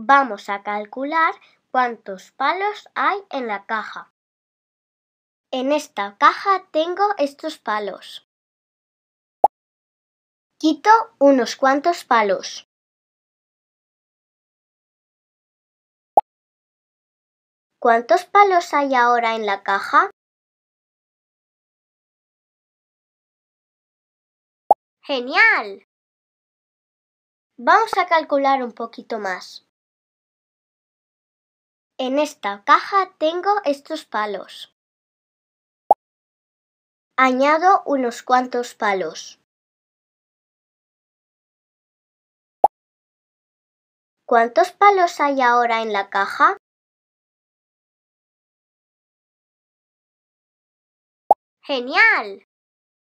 Vamos a calcular cuántos palos hay en la caja. En esta caja tengo estos palos. Quito unos cuantos palos. ¿Cuántos palos hay ahora en la caja? ¡Genial! Vamos a calcular un poquito más. En esta caja tengo estos palos. Añado unos cuantos palos. ¿Cuántos palos hay ahora en la caja? ¡Genial!